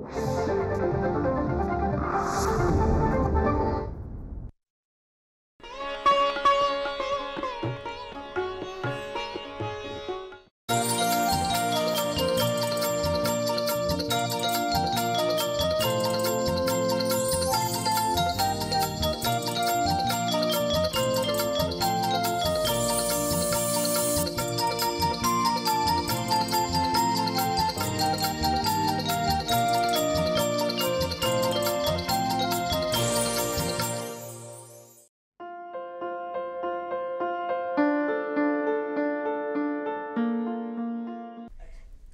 you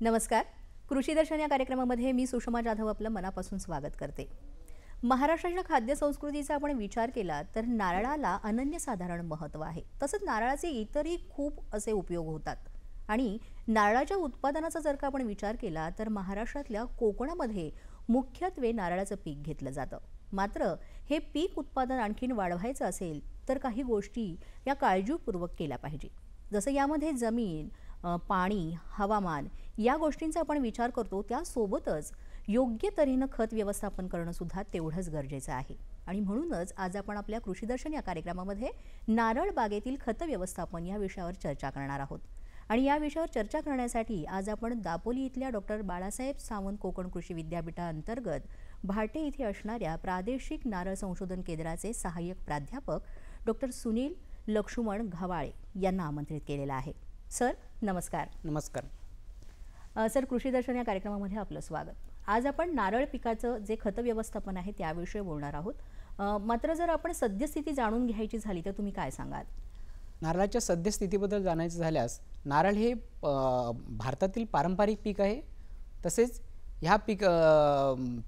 नमस्कार कृषी दर्शन या कार्यक्रमामध्ये मी सुषमा जाधव आपलं मनापासून स्वागत करते महाराष्ट्राच्या खाद्य संस्कृतीचा आपण विचार केला तर नारळाला अनन्यसाधारण महत्त्व आहे तसंच नारळाचे इतरही खूप असे उपयोग होतात आणि नारळाच्या उत्पादनाचा जर का आपण विचार केला तर महाराष्ट्रातल्या कोकणामध्ये मुख्यत्वे नारळाचं पीक घेतलं जातं मात्र हे पीक उत्पादन आणखीन वाढवायचं असेल तर काही गोष्टी या काळजीपूर्वक केल्या पाहिजे जसं यामध्ये जमीन पाणी हवामान या गोष्टींचा आपण विचार करतो त्यासोबतच योग्य तऱ्हेनं खत व्यवस्थापन करणं सुद्धा तेवढंच गरजेचं आहे आणि म्हणूनच आज आपण आपल्या कृषीदर्शन या कार्यक्रमामध्ये नारळ बागेतील खत व्यवस्थापन या विषयावर चर्चा करणार आहोत आणि या विषयावर चर्चा करण्यासाठी आज आपण दापोली इथल्या डॉक्टर बाळासाहेब सावंत कोकण कृषी विद्यापीठाअंतर्गत भाटे इथे असणाऱ्या प्रादेशिक नारळ संशोधन केंद्राचे सहाय्यक प्राध्यापक डॉक्टर सुनील लक्ष्मण घवाळे यांना आमंत्रित केलेलं आहे सर नमस्कार नमस्कार सर कृषी दर्शन या कार्यक्रमामध्ये आपलं स्वागत आज आपण नारळ पिकाचं जे खत व्यवस्थापन आहे त्याविषयी बोलणार आहोत मात्र जर आपण सद्यस्थिती जाणून घ्यायची झाली तर तुम्ही काय सांगाल नारळाच्या सद्यस्थितीबद्दल जाणायचं झाल्यास नारळ हे भारतातील पारंपरिक पीक आहे तसेच ह्या पीक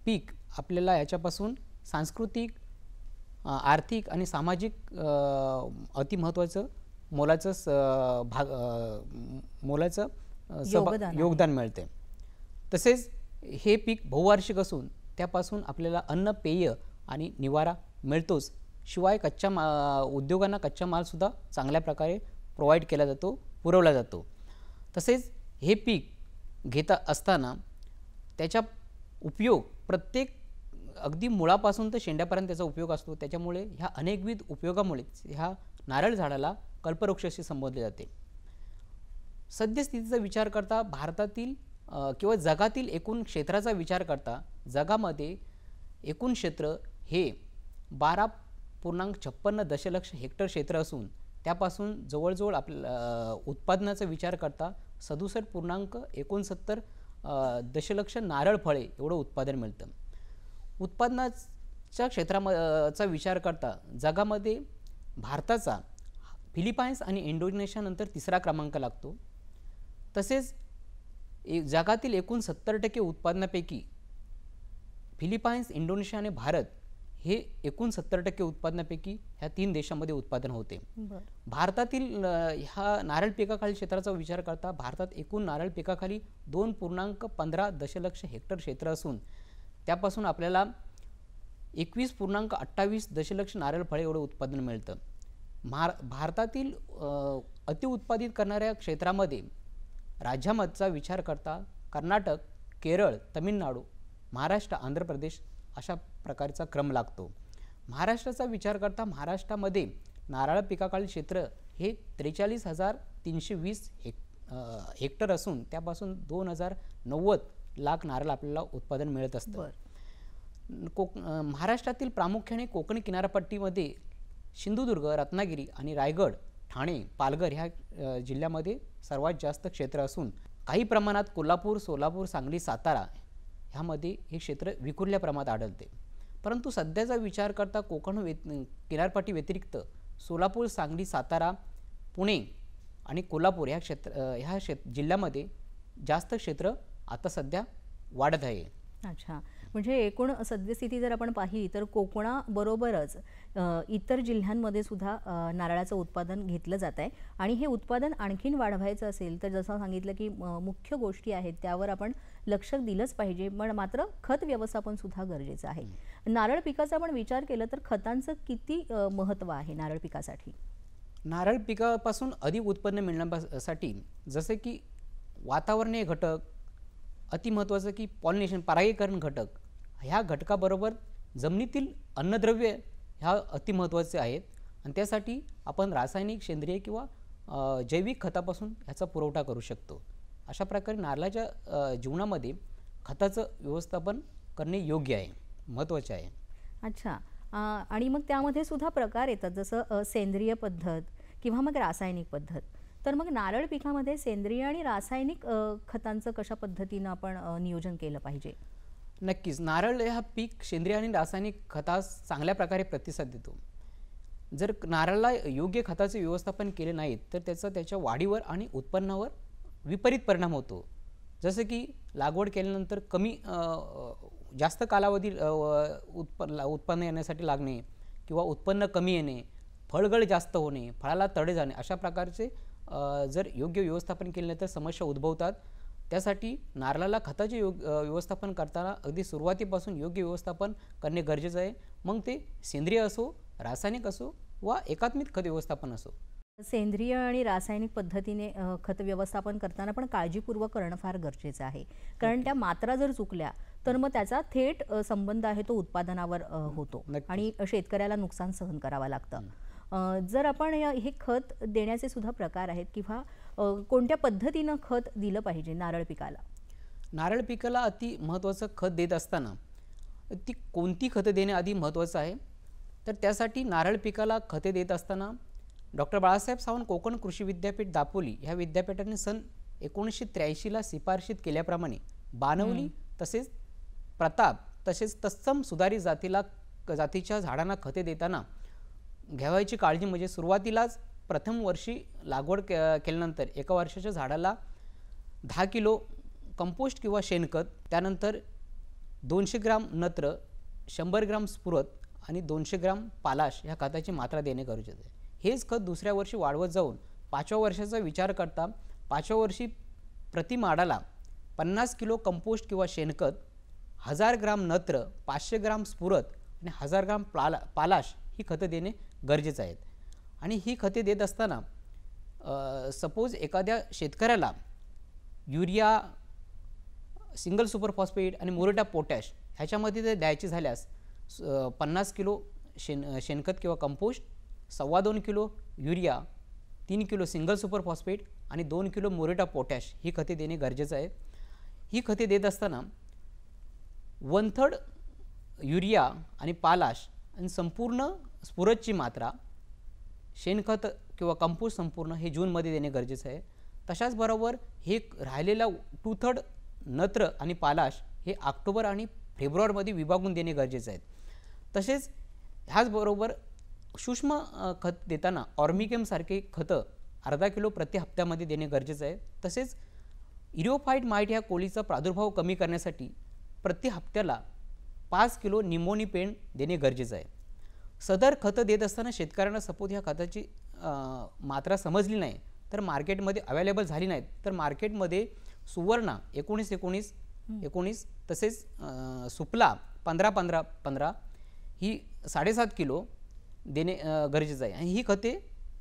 पीक आपल्याला याच्यापासून सांस्कृतिक आर्थिक आणि सामाजिक महत्त्वाचं मोलाचं भाग मोलाचं योगदान, योगदान मिळते तसेच हे पीक बहुवार्षिक असून त्यापासून आपल्याला अन्न पेय आणि निवारा मिळतोच शिवाय कच्च्या मा उद्योगांना कच्चा मालसुद्धा चांगल्या प्रकारे प्रोव्हाइड केला जातो पुरवला जातो तसेच हे पीक घेता असताना त्याच्या उपयोग प्रत्येक अगदी मुळापासून तर शेंड्यापर्यंत त्याचा उपयोग असतो त्याच्यामुळे ह्या अनेकविध उपयोगामुळे ह्या नारळ झाडाला कल्पवृक्षाशी संबोधले जाते सद्यस्थितीचा विचार करता भारतातील किंवा जगातील एकूण क्षेत्राचा विचार करता जगामध्ये एकूण क्षेत्र हे बारा पूर्णांक छप्पन्न दशलक्ष हेक्टर क्षेत्र असून त्यापासून जवळजवळ आपल्या उत्पादनाचा विचार करता सदुसष्ट पूर्णांक एकोणसत्तर दशलक्ष नारळ फळे एवढं उत्पादन मिळतं उत्पादनाच्या क्षेत्रामचा विचार करता जगामध्ये भारताचा फिलिपाइन्स आणि इंडोनेशियानंतर तिसरा क्रमांक लागतो तसेच जगातील एकूण सत्तर टक्के उत्पादनापैकी फिलिपाइन्स इंडोनेशिया आणि भारत हे एकूण सत्तर टक्के उत्पादनापैकी ह्या तीन देशामध्ये उत्पादन होते भारतातील ह्या नारळ पिकाखाली क्षेत्राचा विचार करता भारतात एकूण नारळ पिकाखाली दोन पूर्णांक पंधरा दशलक्ष हेक्टर क्षेत्र असून त्यापासून आपल्याला एकवीस पूर्णांक अठ्ठावीस दशलक्ष नारळ फळे एवढं उत्पादन मिळतं मार भारतातील अतिउत्पादित करणाऱ्या क्षेत्रामध्ये राज्यामधचा विचार करता कर्नाटक केरळ तमिळनाडू महाराष्ट्र आंध्र प्रदेश अशा प्रकारचा क्रम लागतो महाराष्ट्राचा विचार करता महाराष्ट्रामध्ये नारळ पिकाकाळ क्षेत्र हे त्रेचाळीस हजार तीनशे वीस हेक् हेक्टर असून त्यापासून दोन हजार नव्वद लाख नारळ आपल्याला उत्पादन मिळत असतं कोक महाराष्ट्रातील प्रामुख्याने कोकणी किनारपट्टीमध्ये सिंधुदुर्ग रत्नागिरी आणि रायगड ठाणे पालघर ह्या जिल्ह्यामध्ये सर्वात जास्त क्षेत्र असून काही प्रमाणात कोल्हापूर सोलापूर सांगली सातारा ह्यामध्ये हे क्षेत्र विखुरल्या प्रमाणात आढळते परंतु सध्याचा विचार करता कोकण व्यत किनारपट्टी व्यतिरिक्त सोलापूर सांगली सातारा पुणे आणि कोल्हापूर ह्या क्षेत्र ह्या क्षेत्र जिल्ह्यामध्ये जास्त क्षेत्र आता सध्या वाढत आहे अच्छा म्हणजे एकूण सद्यस्थिती जर आपण पाहिली तर कोकणाबरोबरच इतर जिल्ह्यांमध्ये सुद्धा नारळाचं उत्पादन घेतलं जात आहे आणि हे उत्पादन आणखीन वाढवायचं असेल तर जसं सांगितलं की मुख्य गोष्टी आहेत त्यावर आपण लक्ष दिलंच पाहिजे पण मात्र खत व्यवस्थापन सुद्धा गरजेचं आहे नारळ पिकाचा आपण विचार केला तर खतांचं किती महत्व आहे नारळ पिकासाठी नारळ पिकापासून अधिक उत्पन्न मिळण्यासाठी जसे की वातावरणीय घटक अतिमहत्त्वाचं की पॉलिनेशन परागीकरण घटक ह्या घटकाबरोबर जमिनीतील अन्नद्रव्य ह्या अतिमहत्त्वाचे आहेत आणि त्यासाठी आपण रासायनिक सेंद्रिय किंवा जैविक खतापासून ह्याचा पुरवठा करू शकतो अशा प्रकारे नारळाच्या जीवनामध्ये खताचं व्यवस्थापन करणे योग्य आहे महत्त्वाचे आहे अच्छा आणि मग त्यामध्ये सुद्धा प्रकार येतात जसं सेंद्रिय पद्धत किंवा मग रासायनिक पद्धत तर मग नारळ पिकामध्ये सेंद्रिय आणि रासायनिक खतांचं कशा पद्धतीनं आपण नियोजन केलं पाहिजे नक्कीच नारळ हा पीक सेंद्रिय आणि रासायनिक खतास चांगल्या प्रकारे प्रतिसाद देतो जर नारळला योग्य खताचे व्यवस्थापन केले नाहीत तर त्याचा त्याच्या वाढीवर आणि उत्पन्नावर विपरीत परिणाम होतो जसं की लागवड केल्यानंतर कमी जास्त कालावधी उत्पन्न उत्पन्न येण्यासाठी लागणे किंवा उत्पन्न कमी येणे फळगळ जास्त होणे फळाला तडे जाणे अशा प्रकारचे जर योग्य व्यवस्थापन केले नाही तर समस्या उद्भवतात त्यासाठी नारळाला खताचे योग व्यवस्थापन करताना अगदी सुरुवातीपासून योग्य व्यवस्थापन करणे गरजेचं आहे मग ते सेंद्रिय असो रासायनिक असो वा एकात्मिक खत व्यवस्थापन असो सेंद्रिय आणि रासायनिक पद्धतीने खत व्यवस्थापन करताना पण काळजीपूर्वक करणं फार गरजेचं आहे कारण त्या मात्रा जर चुकल्या तर मग त्याचा थेट संबंध आहे तो उत्पादनावर होतो आणि शेतकऱ्याला नुकसान सहन करावं लागतं जर आपण हे खत देण्याचे सुद्धा प्रकार आहेत किंवा कोणत्या पद्धतीनं खत दिलं पाहिजे नारळ पिकाला नारळ पिकाला अति महत्त्वाचं खत देत असताना ती कोणती खतं देणे आधी महत्त्वाचं आहे तर त्यासाठी नारळ पिकाला खते देत असताना डॉक्टर बाळासाहेब सावंत कोकण कृषी विद्यापीठ दापोली ह्या विद्यापीठाने सन एकोणीसशे त्र्याऐंशीला शिफारशीत केल्याप्रमाणे बानवली तसेच प्रताप तसेच तत्सम सुधारित जातीला जातीच्या झाडांना खते देताना घ्यावायची काळजी म्हणजे सुरुवातीलाच प्रथम वर्षी लागवड के केल्यानंतर एका वर्षाच्या झाडाला दहा किलो कंपोस्ट किंवा शेणखत त्यानंतर दोनशे ग्राम नत्र शंभर ग्राम स्फुरत आणि दोनशे ग्राम पालाश ह्या खताची मात्रा देणे गरजेचं आहे हेच खत दुसऱ्या वर्षी वाढवत जाऊन पाचव्या वर्षाचा विचार करता पाचव्या वर्षी प्रतिमाडाला पन्नास किलो कंपोस्ट किंवा शेणखत हजार ग्राम नत्र पाचशे ग्राम स्फुरत आणि हजार ग्राम पाला पालाश ही खतं देणे गरजेचं आहेत आणि ही खते देत असताना सपोज एखाद्या शेतकऱ्याला युरिया सिंगल सुपर फॉस्फेट आणि मोरेटा पोटॅश ह्याच्यामध्ये जर द्यायची झाल्यास पन्नास किलो शेण शेणखत किंवा कंपोस्ट सव्वा दोन किलो युरिया तीन किलो सिंगल सुपर फॉस्फेट आणि दोन किलो मोरेटा पोटॅश ही खते देणे गरजेचं आहे ही खते देत असताना वन थर्ड युरिया आणि पालाश आणि संपूर्ण स्फुरजची मात्रा शेणखत किंवा कंपोस्ट संपूर्ण हे जूनमध्ये देणे गरजेचं आहे तशाचबरोबर हे राहिलेला टूथड नत्र आणि पालाश हे ऑक्टोबर आणि फेब्रुवारीमध्ये विभागून देणे गरजेचे आहेत तसेच ह्याचबरोबर सूक्ष्म खत देताना ऑर्मिकेमसारखे खतं अर्धा किलो प्रति हप्त्यामध्ये देणे गरजेचं आहे तसेच इरिओफाईट माईट ह्या कोळीचा प्रादुर्भाव कमी करण्यासाठी प्रति हप्त्याला पाच किलो निमोनिपेन देणे गरजेचं आहे सदर खतं देत असताना शेतकऱ्यांना सपोज ह्या खताची मात्रा समजली नाही तर मार्केटमध्ये अवेलेबल झाली नाहीत तर मार्केटमध्ये सुवर्णा एकोणीस एकोणीस एकोणीस तसेच सुपला पंधरा पंधरा पंधरा ही साडेसात किलो देणे गरजेचं आहे आणि ही खते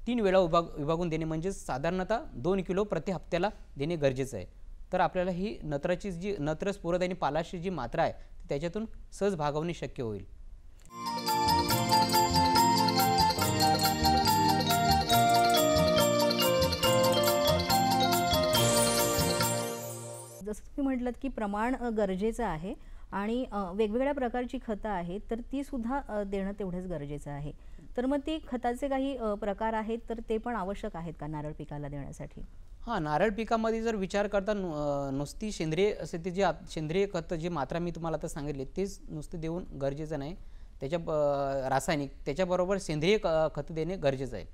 तीन वेळा विभाग विभागून देणे म्हणजे साधारणतः दोन किलो प्रति हप्त्याला देणे गरजेचं आहे तर आपल्याला ही नत्राची जी नत्र स्फुरद आणि पालाशी जी मात्रा आहे त्याच्यातून सहज भागवणे शक्य होईल तुम्ही म्हटलं की प्रमाण गरजेचं आहे आणि वेगवेगळ्या प्रकारची खतं आहेत तर ती सुद्धा देणं तेवढंच गरजेचं आहे तर मग ते खताचे काही प्रकार आहेत तर ते पण आवश्यक आहेत का नारळ पिकाला देण्यासाठी हां नारळ पिकामध्ये जर विचार करता नुसती सेंद्रिय असे ते जे सेंद्रिय खतं जी मात्रा मी तुम्हाला आता सांगितली तेच नुसते देऊन गरजेचं नाही त्याच्या रासायनिक त्याच्याबरोबर सेंद्रिय खत खतं देणे गरजेचं आहे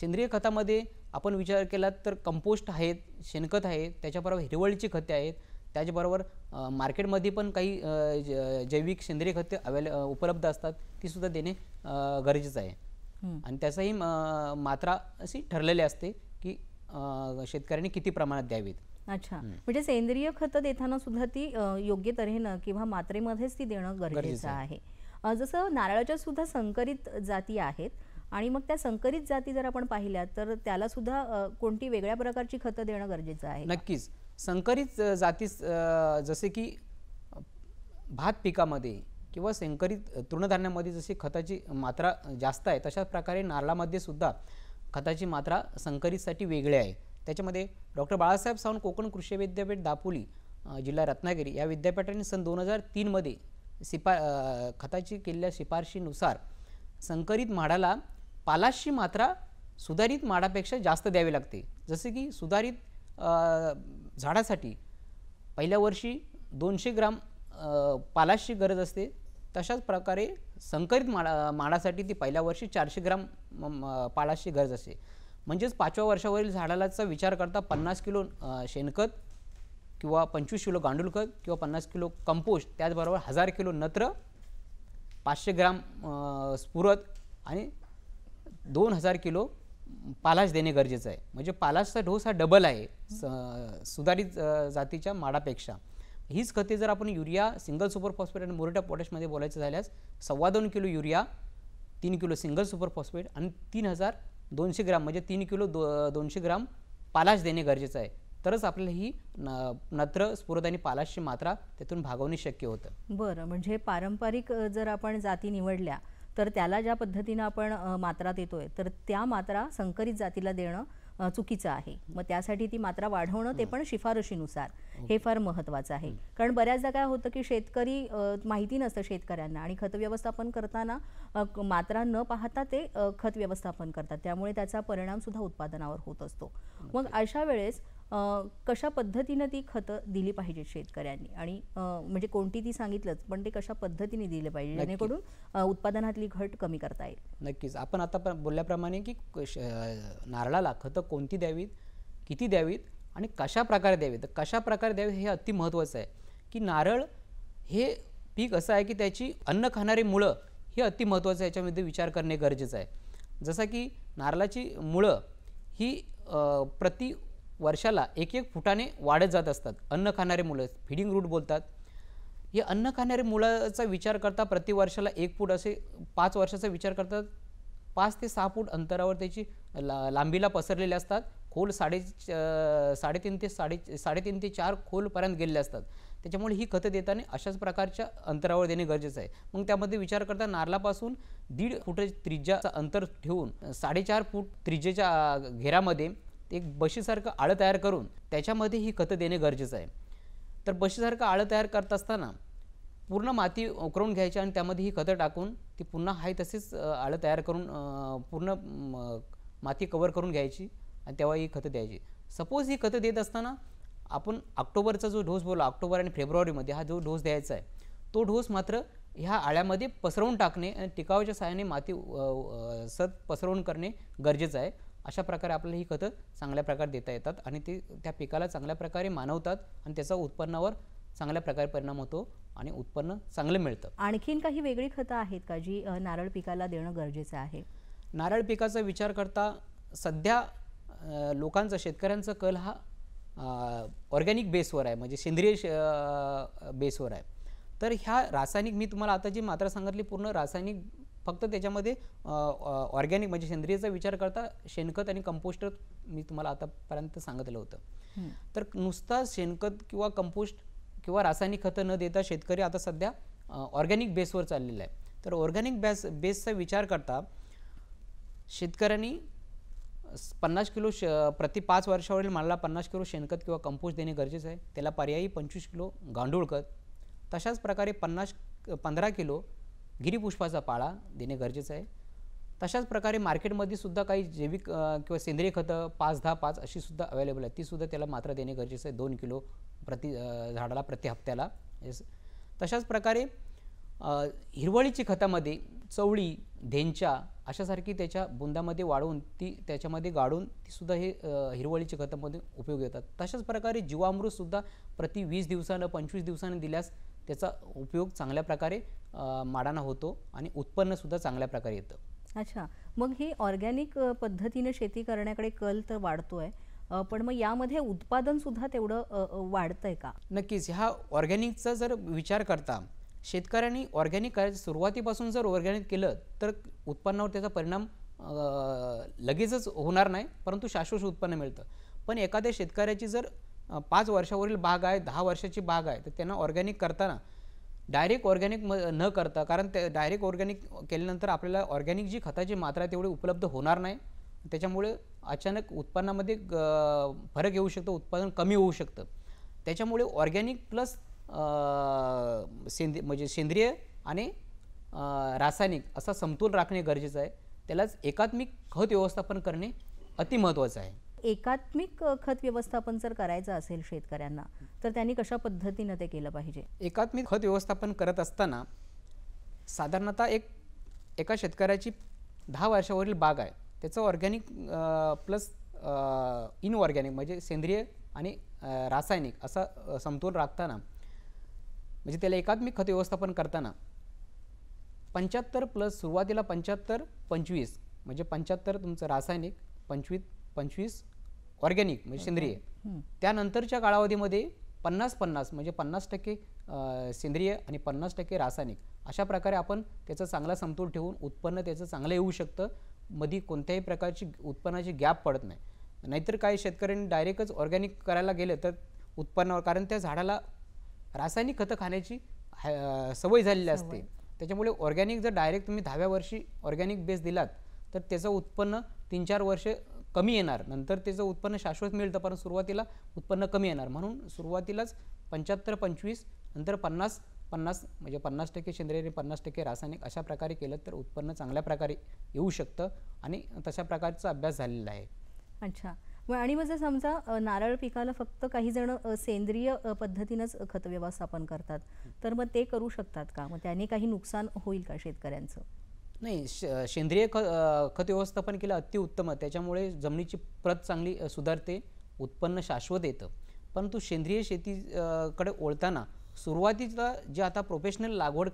सेंद्रिय खतामध्ये आपण विचार केला तर कंपोस्ट आहेत शेणखत आहेत त्याच्याबरोबर हिरवळीची खते आहेत त्याचबरोबर मार्केटमध्ये पण काही जैविक सेंद्रिय खते अवेले उपलब्ध असतात ती सुद्धा देणे गरजेचं आहे आणि त्याचाही मात्रा अशी ठरलेली असते की शेतकऱ्यांनी किती प्रमाणात द्यावीत अच्छा म्हणजे सेंद्रिय खतं देताना सुद्धा ती योग्य तऱ्हेनं किंवा मात्रेमध्येच ती देणं गरजेचं आहे जसं नारळाच्या सुद्धा संकरित जाती आहेत आणि मग त्या संकरित जाती जर आपण पाहिल्या तर त्याला सुद्धा कोणती वेगळ्या प्रकारची खतं देणं गरजेचं आहे नक्कीच संकरित जातीस जसे की भात पिकामध्ये किंवा संकरित तृणधान्यामध्ये जशी खताची मात्रा जास्त आहे तशाच प्रकारे नारळामध्ये सुद्धा खताची मात्रा संकरितसाठी वेगळी आहे त्याच्यामध्ये डॉक्टर बाळासाहेब सावंत कोकण कृषी विद्यापीठ दापोली जिल्हा रत्नागिरी या विद्यापीठाने सन दोन हजार तीनमध्ये शिपा खताची केलेल्या शिफारशीनुसार संकरित माडाला पालाशी मात्रा सुधारित माडापेक्षा जास्त द्यावी लागते जसे की सुधारित झाडासाठी पहिल्या वर्षी दोनशे ग्राम पालाशची गरज असते तशाच प्रकारे संकरित माडा माळासाठी ती पहिल्या वर्षी चारशे ग्राम पालाशची गरज असते म्हणजेच पाचव्या वर्षावरील झाडालाचा विचार करता पन्नास किलो शेणखत किंवा पंचवीस किलो गांडूळखत किंवा पन्नास किलो कंपोस्ट त्याचबरोबर हजार किलो नत्र पाचशे ग्राम स्फुरत आणि दोन हजार किलो पालाश देणे गरजेचं आहे म्हणजे पालाशचा ढोस हा डबल आहे सुधारित जातीच्या माडापेक्षा हीच खते जर आपण युरिया सिंगल सुपर फॉस्फेट आणि मोरिटा पोटॅशमध्ये बोलायचं झाल्यास सव्वा दोन किलो युरिया तीन किलो सिंगल सुपर फॉस्फेट आणि तीन हजार दोनशे ग्राम म्हणजे तीन किलो दो दोनशे ग्राम पालाश देणे गरजेचं आहे तरच आपल्याला ही नत्र स्फुरद आणि पालाशची मात्रा त्यातून भागवणे शक्य होतं बरं म्हणजे पारंपरिक जर आपण जाती निवडल्या तर त्याला ज्या पद्धतीनं आपण मात्रा देतोय तर त्या मात्रा संकरित जातीला देणं चुकीचं आहे मग त्यासाठी ती मात्रा वाढवणं ते पण शिफारशीनुसार हे फार महत्त्वाचं आहे कारण बऱ्याचदा काय होतं की शेतकरी माहिती नसतं शेतकऱ्यांना आणि खत व्यवस्थापन करताना मात्रा न पाहता ते खत व्यवस्थापन करतात त्यामुळे त्याचा परिणामसुद्धा उत्पादनावर होत असतो मग अशा वेळेस कशा पद्धतीनं ती खतं दिली पाहिजे शेतकऱ्यांनी आणि म्हणजे कोणती ती सांगितलंच पण ते कशा पद्धतीने दिले पाहिजे जेणेकरून उत्पादनातली घट कमी करता येईल नक्कीच आपण आता बोलल्याप्रमाणे की नारळाला खतं कोणती द्यावीत किती द्यावीत आणि कशा प्रकारे द्यावीत कशा प्रकारे द्यावे हे अति महत्त्वाचं आहे की नारळ हे पीक असं आहे की त्याची अन्न खाणारी मुळं हे अति महत्त्वाचं आहे याच्यामध्ये विचार करणे गरजेचं आहे जसं की नारळाची मुळं ही प्रति वर्षाला एक एक फुटाने वाढत जात असतात अन्न खाणारे मुलं फिडिंग रूट बोलतात हे अन्न खाणारे मुलाचा विचार करता प्रतिवर्षाला एक फूट असे पाच वर्षाचा विचार करतात पाच ते सहा फूट अंतरावर त्याची ला लांबीला पसरलेले असतात खोल साडे साडेतीन ते साडे साडेतीन ते चार खोलपर्यंत गेलेले असतात त्याच्यामुळे ही खतं देताना अशाच प्रकारच्या अंतरावर देणे गरजेचं आहे मग त्यामध्ये विचार करता नारलापासून दीड फुट त्रिज्याचं अंतर ठेवून साडेचार फूट त्रिज्येच्या घेरामध्ये एक बशीसारखं आळं तयार करून त्याच्यामध्ये ही खतं देणे गरजेचं आहे तर बशीसारखं आळं तयार करत असताना पूर्ण माती उकरवून घ्यायची आणि त्यामध्ये ही खतं टाकून ती पुन्हा हाय तसेच आळं तयार करून पूर्ण माती कवर करून घ्यायची आणि तेव्हा ही खतं द्यायची सपोज ही खतं देत असताना आपण ऑक्टोबरचा जो डोस बोला ऑक्टोबर आणि फेब्रुवारीमध्ये हा जो डोस द्यायचा आहे तो डोस मात्र ह्या आळ्यामध्ये पसरवून टाकणे आणि टिकावच्या सहाय्याने माती सत पसरवून करणे गरजेचं आहे अशा प्रकारे आपल्याला ही खतं चांगल्या प्रकारे देता येतात आणि ते त्या पिकाला चांगल्या प्रकारे मानवतात आणि त्याचा उत्पन्नावर चांगल्या प्रकारे परिणाम होतो आणि उत्पन्न चांगलं मिळतं आणखीन काही वेगळी खतं आहेत का जी नारळ पिकाला देणं गरजेचं आहे नारळ पिकाचा विचार करता सध्या लोकांचा शेतकऱ्यांचा कल हा ऑर्गॅनिक बेसवर आहे म्हणजे सेंद्रिय बेसवर आहे तर ह्या रासायनिक मी तुम्हाला आता जी मात्रा सांगितली पूर्ण रासायनिक फक्त त्याच्यामध्ये ऑर्गॅनिक म्हणजे सेंद्रियचा विचार करता शेणखत आणि कंपोस्ट मी तुम्हाला आतापर्यंत सांगितलं होतं तर नुसता शेणखत किंवा कंपोस्ट किंवा रासायनिक खतं न देता शेतकरी आता सध्या ऑर्गॅनिक बेसवर चाललेला आहे तर ऑर्गॅनिक बेस बेसचा विचार करता शेतकऱ्यांनी पन्नास किलो श प्रति पाच वर्षावरील मालाला पन्नास किलो शेणखत किंवा कंपोस्ट देणे गरजेचं आहे त्याला पर्यायी पंचवीस किलो गांडूळ खत तशाच प्रकारे पन्नास पंधरा किलो गिरीपुष्पाचा पाळा देणे गरजेचं आहे तशाच प्रकारे मार्केटमध्ये सुद्धा काही जैविक किंवा सेंद्रिय खतं पाच दहा पाच अशी सुद्धा अवेलेबल ती तीसुद्धा त्याला मात्रा देणे गरजेचं आहे दोन किलो प्रति झाडाला प्रति हप्त्याला तशाच प्रकारे हिरवळीची खतामध्ये चवळी धेंच्या अशासारखी त्याच्या बुंदामध्ये वाढवून ती त्याच्यामध्ये गाडून तीसुद्धा हे हिरवळीची खतामध्ये उपयोग येतात तशाच प्रकारे जीवामृतसुद्धा प्रति वीस दिवसानं पंचवीस दिवसानं दिल्यास त्याचा उपयोग चांगल्या प्रकारे माडाना होतो आणि उत्पन्नसुद्धा चांगल्या प्रकारे येतं अच्छा मग हे ऑर्गॅनिक पद्धतीने शेती करण्याकडे कल तर वाढतो आहे पण मग यामध्ये उत्पादन सुद्धा तेवढं वाढतंय का नक्कीच ह्या ऑर्गॅनिकचा जर विचार करता शेतकऱ्यांनी ऑर्गॅनिक करायचं सुरुवातीपासून जर ऑर्गॅनिक केलं तर उत्पन्नावर त्याचा परिणाम लगेचच होणार नाही परंतु शाश्वत उत्पन्न मिळतं पण एखाद्या शेतकऱ्याची जर पाच वर्षावरील बाग आहे दहा वर्षाची बाग आहे तर त्यांना ऑर्गॅनिक करताना डायरेक्ट ऑर्गॅनिक म न करता कारण ते डायरेक्ट ऑर्गॅनिक केल्यानंतर आपल्याला ऑर्गॅनिक जी खताची मात्रा तेवढी उपलब्ध होणार नाही त्याच्यामुळे अचानक उत्पन्नामध्ये फरक येऊ शकतो उत्पादन कमी होऊ शकतं त्याच्यामुळे ऑर्गॅनिक प्लस सेंद्रिय म्हणजे सेंद्रिय आणि रासायनिक असा समतोल राखणे गरजेचं आहे त्यालाच एकात्मिक खत व्यवस्थापन करणे अतिमहत्त्वाचं आहे एकात्मिक खत व्यवस्थापन जर करायचं असेल शेतकऱ्यांना तर त्यांनी कशा पद्धतीनं ते केलं पाहिजे एकात्मिक खत व्यवस्थापन करत असताना साधारणतः एक एका शेतकऱ्याची दहा वर्षावरील बाग आहे त्याचं ऑर्गॅनिक प्लस इनऑर्गॅनिक म्हणजे सेंद्रिय आणि रासायनिक असा समतोल राखताना म्हणजे त्याला एकात्मिक खत व्यवस्थापन करताना पंच्याहत्तर प्लस सुरुवातीला पंच्याहत्तर पंचवीस म्हणजे पंच्याहत्तर तुमचं रासायनिक पंचवीस पंचवीस ऑर्गॅनिक म्हणजे सेंद्रिय त्यानंतरच्या काळावधीमध्ये पन्नास पन्नास म्हणजे पन्नास टक्के सेंद्रिय आणि पन्नास टक्के रासायनिक अशा प्रकारे आपण त्याचा चांगला समतोल ठेवून उत्पन्न त्याचं चांगलं येऊ शकतं मधी कोणत्याही प्रकारची उत्पन्नाची गॅप पडत नाही नाहीतर काही शेतकऱ्यांनी डायरेक्टच ऑर्गॅनिक करायला गेलं तर उत्पन्नावर कारण त्या झाडाला रासायनिक खतं खाण्याची सवय झालेली असते त्याच्यामुळे ऑर्गॅनिक जर डायरेक्ट तुम्ही दहाव्या वर्षी ऑर्गॅनिक बेस दिलात तर त्याचं उत्पन्न तीन चार वर्षे कमी येणार नंतर त्याचं उत्पन्न शाश्वत मिळतं पण सुरुवातीला उत्पन्न कमी येणार म्हणून सुरुवातीलाच पंच्याहत्तर पंचवीस नंतर पन्नास पन्नास म्हणजे पन्नास टक्के सेंद्रिय आणि पन्नास टक्के रासायनिक अशा प्रकारे केलं तर उत्पन्न चांगल्या प्रकारे येऊ शकतं आणि तशा प्रकारचा अभ्यास झालेला आहे अच्छा मग आणि मग जर समजा नारळ पिकाला फक्त काही जण सेंद्रिय पद्धतीनंच खत व्यवस्थापन करतात तर मग ते करू शकतात का मग त्याने काही नुकसान होईल का शेतकऱ्यांचं नाही श सेंद्रिय ख खत व्यवस्थापन केलं अतिउत्तम आहे त्याच्यामुळे जमिनीची प्रत चांगली सुधारते उत्पन्न शाश्वत येतं परंतु सेंद्रिय शेतीकडे ओळताना सुरुवातीला जे आता प्रोफेशनल लागवड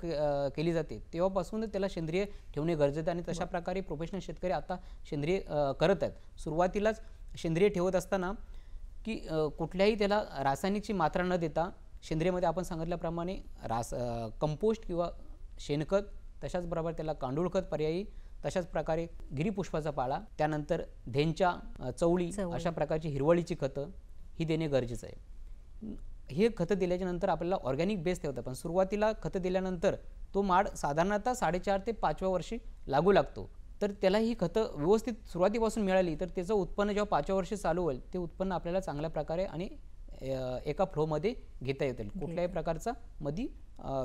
केली जाते तेव्हापासून त्याला सेंद्रिय ठेवणे गरजेचं आणि तशा प्रकारे प्रोफेशनल शेतकरी आता सेंद्रिय करत आहेत सुरुवातीलाच सेंद्रिय ठेवत असताना की कुठल्याही त्याला रासायनिकची मात्रा न देता सेंद्रियमध्ये आपण सांगितल्याप्रमाणे रास कंपोस्ट किंवा शेणखत तशाचबरोबर त्याला कांडूळखत पर्यायी तशाच प्रकारे गिरीपुष्पाचा पाळा त्यानंतर धेंच्या चवळी अशा प्रकारची हिरवळीची खतं ही देणे गरजेचं आहे हे खतं दिल्याच्या नंतर आपल्याला ऑर्गॅनिक बेस ठेवतं पण सुरुवातीला खतं दिल्यानंतर तो माड साधारणतः साडेचार ते पाचव्या वर्षी लागू लागतो तर त्याला ही खतं व्यवस्थित सुरुवातीपासून मिळाली तर त्याचं उत्पन्न जेव्हा पाचव्या वर्षी चालू होईल ते उत्पन्न आपल्याला चांगल्या प्रकारे आणि एका फ्लोमध्ये घेता येतील कुठल्याही प्रकारचा मधी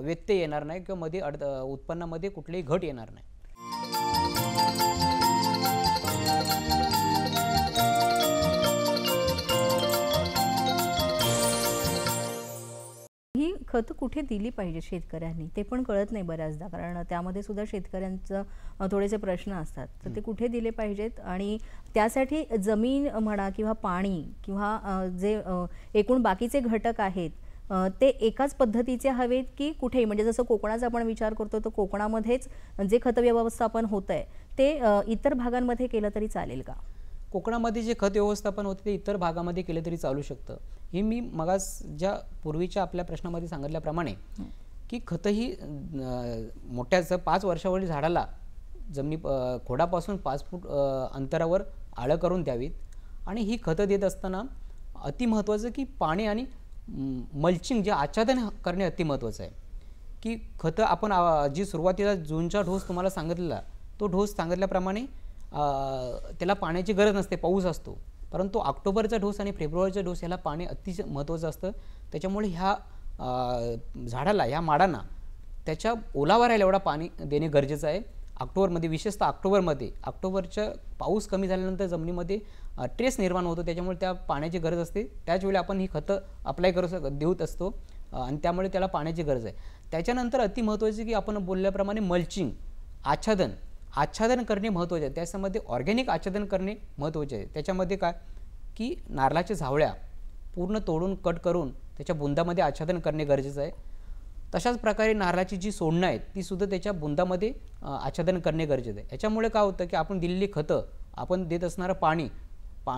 व्यत्यय येणार नाही किंवा मध्ये अड उत्पन्नामध्ये कुठलीही घट येणार नाही ही खतं कुठे दिली पाहिजे शेतकऱ्यांनी ते पण कळत नाही बऱ्याचदा कारण त्यामध्ये सुद्धा शेतकऱ्यांचं थोडेसे प्रश्न असतात तर ते कुठे दिले पाहिजेत आणि त्यासाठी जमीन म्हणा किंवा पाणी किंवा जे एकूण बाकीचे घटक आहेत ते एकाच पद्धतीचे हवेत की कुठेही म्हणजे जसं कोकणाचा आपण विचार करतो तर कोकणामध्येच जे खत व्यवस्थापन होत आहे ते इतर भागांमध्ये केलं तरी चालेल का कोकणामध्ये जे खत व्यवस्थापन होते ते इतर भागामध्ये केलं तरी चालू शकतं हे मी मगास ज्या पूर्वीच्या आपल्या प्रश्नामध्ये सांगितल्याप्रमाणे की खतं ही मोठ्याचं पाच वर्षावरील झाडाला जमिनी खोडापासून पाच फूट अंतरावर आळं करून द्यावीत आणि ही खतं देत असताना अतिमहत्त्वाचं की पाणी आणि मल्चिंग जे आच्छादन करणे अति महत्त्वाचं आहे की खतं आपण जी सुरुवातीला जूनचा ढोस तुम्हाला सांगितलेला तो ढोस सांगितल्याप्रमाणे त्याला पाण्याची गरज नसते पाऊस असतो परंतु ऑक्टोबरचा ढोस आणि फेब्रुवारीचा ढोस ह्याला पाणी अतिशय महत्त्वाचं असतं त्याच्यामुळे ह्या झाडाला ह्या माडांना त्याच्या ओलावर राहिला एवढा पाणी देणे गरजेचं आहे ऑक्टोबरमध्ये विशेषतः ऑक्टोबरमध्ये ऑक्टोबरच्या पाऊस कमी झाल्यानंतर जमिनीमध्ये ट्रेस निर्माण होतो त्याच्यामुळे त्या पाण्याची गरज असते त्याचवेळी आपण ही खतं अप्लाय करू शक देऊत असतो आणि त्यामुळे त्याला पाण्याची गरज आहे त्याच्यानंतर अति महत्त्वाचे की आपण बोलल्याप्रमाणे मल्चिंग आच्छादन आच्छादन करणे महत्त्वाचे आहे त्याच्यामध्ये ऑर्गॅनिक आच्छादन करणे महत्त्वाचे आहे त्याच्यामध्ये काय की नारळाच्या झावळ्या पूर्ण तोडून कट करून त्याच्या बुंदामध्ये आच्छादन करणे गरजेचं आहे तशाच प्रकारे नारळाची जी सोडणं आहेत तीसुद्धा त्याच्या बुंदामध्ये आच्छादन करणे गरजेचं आहे याच्यामुळे काय होतं की आपण दिलेली खतं आपण देत असणारं पाणी पा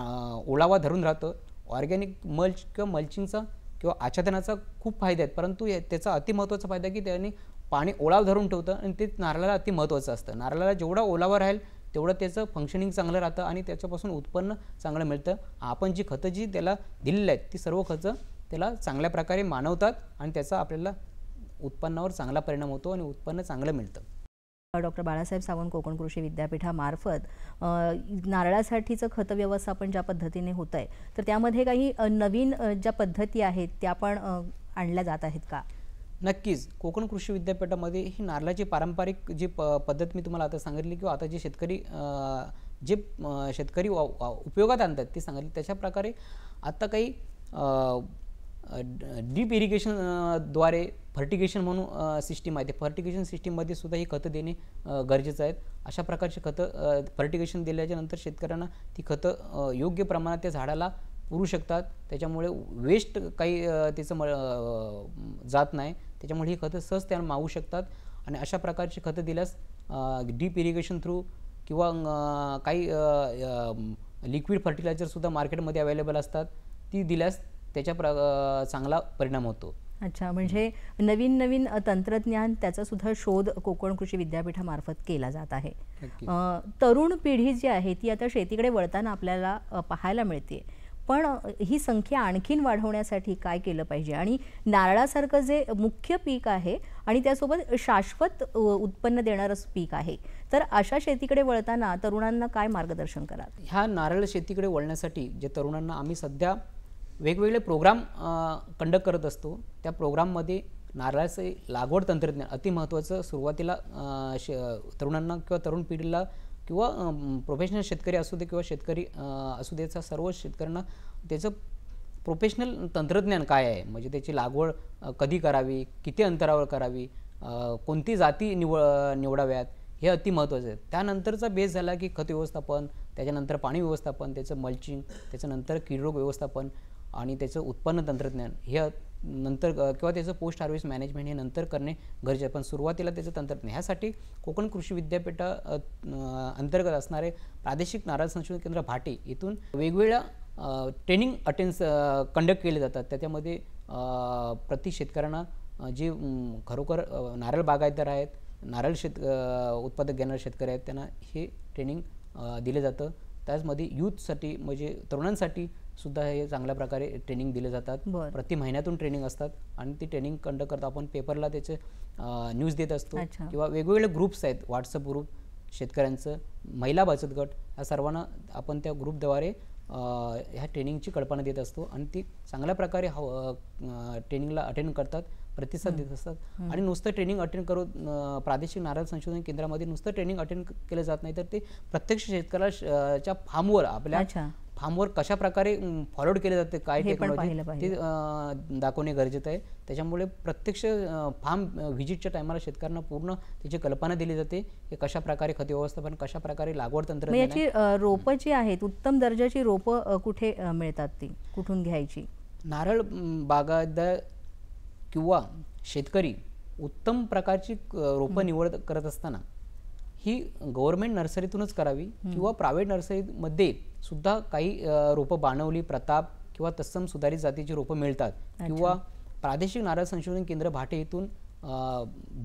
ओलावा धरून राहतं ऑर्गॅनिक मल्च किंवा मल्चिंगचा किंवा आच्छादनाचा खूप फायदा आहेत परंतु त्याचा अतिमहत्त्वाचा फायदा की त्याने पाणी ओलाव धरून ठेवतं आणि ते नारळाला अतिमहत्त्वाचं असतं नारळाला जेवढा ओलावा राहील तेवढं त्याचं फंक्शनिंग चांगलं राहतं आणि त्याच्यापासून उत्पन्न चांगलं मिळतं आपण जी खतं जी त्याला दिलेली आहेत ती सर्व खतं त्याला चांगल्या प्रकारे मानवतात आणि त्याचा आपल्याला उत्पन्नावर चांगला परिणाम होतो आणि उत्पन्न चांगलं मिळतं डॉक्टर बाळासाहेब सावंत कोकण कृषी विद्यापीठामार्फत नारळासाठीचं खत व्यवस्थापन ज्या पद्धतीने होत आहे तर त्यामध्ये काही नवीन ज्या पद्धती आहेत त्या पण आणल्या जात आहेत का नक्कीच कोकण कृषी विद्यापीठामध्ये ही नारळाची पारंपरिक जी प पद्धत मी तुम्हाला आता सांगितली किंवा आता जे शेतकरी जे शेतकरी उपयोगात आणतात ते सांगितले त्याच्याप्रकारे प्रकारे आता काही डीप इरिगेशनद्वारे फर्टिगेशन म्हणून सिस्टीम आहे ते फर्टिगेशन सिस्टीममध्ये सुद्धा ही खतं देणे गरजेचं आहेत अशा प्रकारची खतं फर्टिगेशन दिल्याच्यानंतर शेतकऱ्यांना ती खतं योग्य प्रमाणात त्या झाडाला पुरू शकतात त्याच्यामुळे वेस्ट काही त्याचं म जात नाही त्याच्यामुळे ही खतं सहज त्यांना मावू शकतात आणि अशा प्रकारची खतं दिल्यास डीप इरिगेशन थ्रू किंवा काही लिक्विड फर्टिलायझरसुद्धा मार्केटमध्ये अवेलेबल असतात ती दिल्यास त्याच्या प्र चांगला परिणाम होतो अच्छा म्हणजे नवीन नवीन तंत्रज्ञान त्याचा सुद्धा शोध कोकण कृषी विद्यापीठामार्फत केला जात आहे तरुण पिढी जी आहे ती आता शेतीकडे वळताना आपल्याला पाहायला मिळते पण ही संख्या आणखीन वाढवण्यासाठी काय केलं पाहिजे आणि नारळासारखं जे मुख्य पीक आहे आणि त्यासोबत शाश्वत उत्पन्न देणारंच पीक आहे तर अशा शेतीकडे वळताना तरुणांना काय मार्गदर्शन करा ह्या नारळ शेतीकडे वळण्यासाठी जे तरुणांना आम्ही सध्या वेगवेगळे प्रोग्राम कंडक्ट करत असतो त्या प्रोग्राममध्ये नारळाचे लागवड तंत्रज्ञान अतिमहत्त्वाचं सुरुवातीला श तरुणांना किंवा तरुण पिढीला किंवा प्रोफेशनल शेतकरी असू दे किंवा शेतकरी असू देचा सर्व शेतकऱ्यांना त्याचं प्रोफेशनल तंत्रज्ञान काय आहे म्हणजे त्याची लागवड कधी करावी किती अंतरावर करावी कोणती जाती निव निवडाव्यात हे अति आहे त्यानंतरचा बेस झाला की खत व्यवस्थापन त्याच्यानंतर पाणी व्यवस्थापन त्याचं मल्चिंग त्याच्यानंतर कीड रोग व्यवस्थापन आणि त्याचं उत्पन्न तंत्रज्ञान हे नंतर किंवा त्याचं पोस्ट हार्वेस्ट मॅनेजमेंट हे नंतर करणे गरजेचे पण सुरुवातीला त्याचं तंत्रज्ञान ह्यासाठी कोकण कृषी विद्यापीठा अंतर्गत असणारे प्रादेशिक नारळ संशोधन केंद्र भाटी इथून वेगवेगळ्या ट्रेनिंग अटेन्स कंडक्ट केले जातात त्याच्यामध्ये प्रति शेतकऱ्यांना जे खरोखर नारळ बागायतदार आहेत नारळ शेत उत्पादक घेणारे शेतकरी आहेत त्यांना हे ट्रेनिंग दिलं जातं त्याचमध्ये यूथसाठी म्हणजे तरुणांसाठी सुद्धा हे चांगल्या प्रकारे ट्रेनिंग दिले जातात प्रति महिन्यातून ट्रेनिंग असतात आणि ती ट्रेनिंग कंडक्ट करतो आपण पेपरला त्याचे न्यूज देत असतो किंवा वेगवेगळे ग्रुप्स आहेत व्हॉट्सअप ग्रुप शेतकऱ्यांचं महिला बचत गट या सर्वांना आपण त्या ग्रुपद्वारे ह्या ट्रेनिंगची कल्पना देत असतो आणि ती चांगल्या प्रकारे ट्रेनिंगला अटेंड करतात प्रतिसाद देत असतात आणि नुसतं ट्रेनिंग अटेंड करून प्रादेशिक नारळ संशोधन केंद्रामध्ये नुसतं ट्रेनिंग अटेंड केलं जात नाही तर ते प्रत्यक्ष शेतकऱ्याच्या फार्मवर आपल्या फार्मवर कशा प्रकारे फॉलोड केले जाते काय टेक्नॉलॉजी ते दाखवणे गरजेचं आहे त्याच्यामुळे प्रत्यक्ष फार्म व्हिजिटच्या टायमाला शेतकऱ्यांना पूर्ण त्याची कल्पना दिली जाते की कशाप्रकारे प्रकारे खते व्यवस्थापन कशा प्रकारे लागवड तंत्र याची रोपं जी आहेत उत्तम दर्जाची रोपं कुठे मिळतात ती कुठून घ्यायची नारळ बागायतदार किंवा शेतकरी उत्तम प्रकारची रोपं निवड करत असताना ही गव्हर्मेंट नर्सरीतूनच करावी किंवा प्रायव्हेट नर्सरीमध्ये सुद्धा काही रोपं बाणवली प्रताप किंवा तत्सम सुधारित जातीची रोपं मिळतात किंवा प्रादेशिक नारळ संशोधन केंद्र भाटे येथून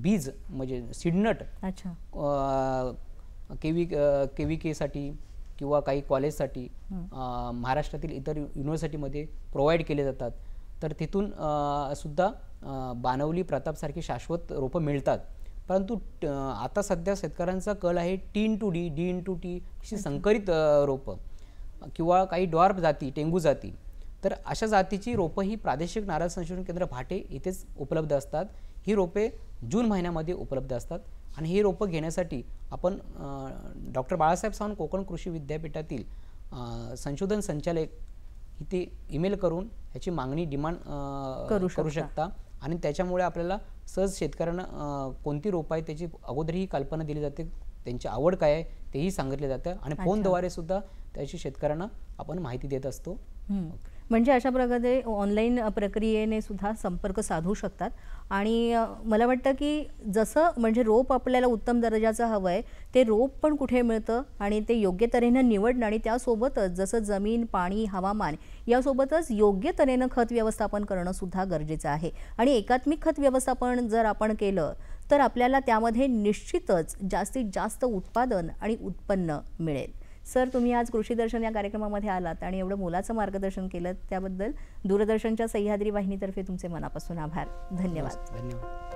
बीज म्हणजे सिडनट केवी केवी केसाठी किंवा काही कॉलेजसाठी महाराष्ट्रातील इतर युनिव्हर्सिटीमध्ये प्रोव्हाइड केले जातात तर तिथून सुद्धा बाणवली प्रतापसारखी शाश्वत रोपं मिळतात परंतु आता सध्या शेतकऱ्यांचा कल आहे T two D D in two T अशी संकरित रोपं किंवा काही डॉर्प जाती टेंगू जाती तर अशा जातीची रोपं ही प्रादेशिक नारळ संशोधन केंद्र भाटे इथेच उपलब्ध असतात ही रोपे जून महिन्यामध्ये उपलब्ध असतात आणि ही रोपं घेण्यासाठी आपण डॉक्टर बाळासाहेब सावंत कोकण कृषी विद्यापीठातील संशोधन संचालक इथे ईमेल करून ह्याची मागणी डिमांड करू शकता आणि त्याच्यामुळे आपल्याला सहज शेतकऱ्यांना कोणती रोपाय आहे त्याची अगोदर ही कल्पना दिली जाते त्यांची आवड काय आहे तेही सांगितले जातं आणि फोनद्वारे सुद्धा त्याची शेतकऱ्यांना आपण माहिती देत असतो म्हणजे अशा प्रकारे ऑनलाईन प्रक्रियेने सुद्धा संपर्क साधू शकतात आणि मला वाटतं की जसं म्हणजे रोप आपल्याला उत्तम दर्जाचं हवं आहे ते रोप पण कुठे मिळतं आणि ते योग्य तऱ्हेनं निवडणं आणि त्यासोबतच जसं जमीन पाणी हवामान यासोबतच योग्य तऱ्हेनं खत व्यवस्थापन करणं सुद्धा गरजेचं आहे आणि एकात्मिक खत व्यवस्थापन जर आपण केलं तर आपल्याला त्यामध्ये निश्चितच जास्तीत जास्त उत्पादन आणि उत्पन्न मिळेल सर तुम्ही आज कृषी दर्शन या कार्यक्रमामध्ये आलात आणि एवढं मोलाचं मार्गदर्शन केलं त्याबद्दल दूरदर्शनच्या सह्याद्री वाहिनीतर्फे तुमचे मनापासून आभार धन्यवाद धन्यवाद